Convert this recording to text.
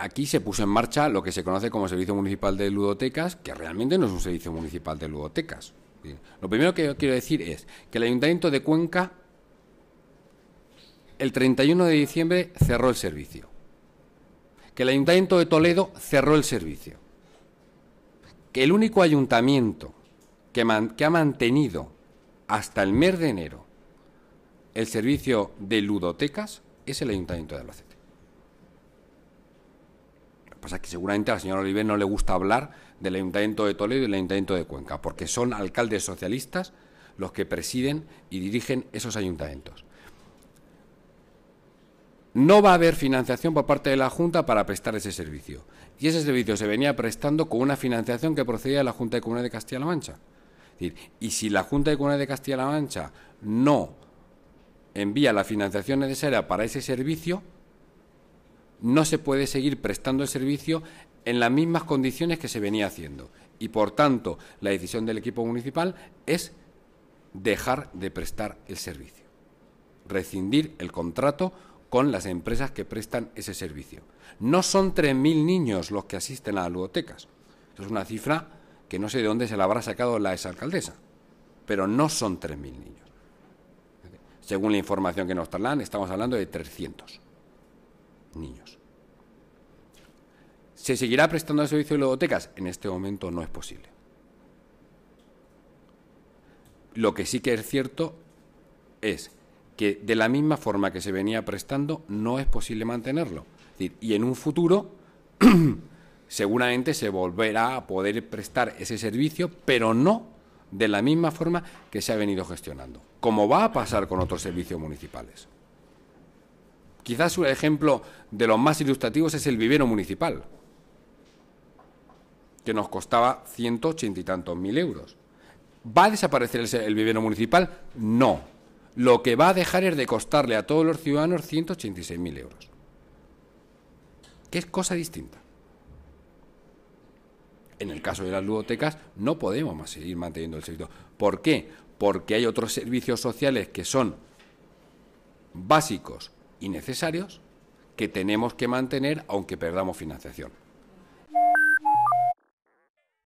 Aquí se puso en marcha lo que se conoce como Servicio Municipal de Ludotecas, que realmente no es un servicio municipal de ludotecas. Lo primero que quiero decir es que el Ayuntamiento de Cuenca el 31 de diciembre cerró el servicio. Que el Ayuntamiento de Toledo cerró el servicio. Que el único ayuntamiento que, que ha mantenido hasta el mes de enero el servicio de ludotecas es el Ayuntamiento de Albacete pasa que seguramente la señora Oliver no le gusta hablar del Ayuntamiento de Toledo y del Ayuntamiento de Cuenca, porque son alcaldes socialistas los que presiden y dirigen esos ayuntamientos. No va a haber financiación por parte de la Junta para prestar ese servicio. Y ese servicio se venía prestando con una financiación que procedía de la Junta de Comunidad de Castilla-La Mancha. y si la Junta de Comunidades de Castilla-La Mancha no envía la financiación necesaria para ese servicio, no se puede seguir prestando el servicio en las mismas condiciones que se venía haciendo. Y por tanto, la decisión del equipo municipal es dejar de prestar el servicio, rescindir el contrato con las empresas que prestan ese servicio. No son 3.000 niños los que asisten a las ludotecas. Es una cifra que no sé de dónde se la habrá sacado la exalcaldesa, pero no son 3.000 niños. Según la información que nos trasladan, estamos hablando de 300 niños. ¿Se seguirá prestando el servicio de bibliotecas? En este momento no es posible. Lo que sí que es cierto es que de la misma forma que se venía prestando no es posible mantenerlo. y en un futuro seguramente se volverá a poder prestar ese servicio, pero no de la misma forma que se ha venido gestionando, como va a pasar con otros servicios municipales. Quizás un ejemplo de los más ilustrativos es el vivero municipal, que nos costaba 180 y tantos mil euros. ¿Va a desaparecer el, vivero municipal? No. Lo que va a dejar es de costarle a todos los ciudadanos mil euros. Que es cosa distinta. En el caso de las ludotecas, no podemos seguir manteniendo el servicio. ¿Por qué? Porque hay otros servicios sociales que son básicos y necesarios que tenemos que mantener aunque perdamos financiación.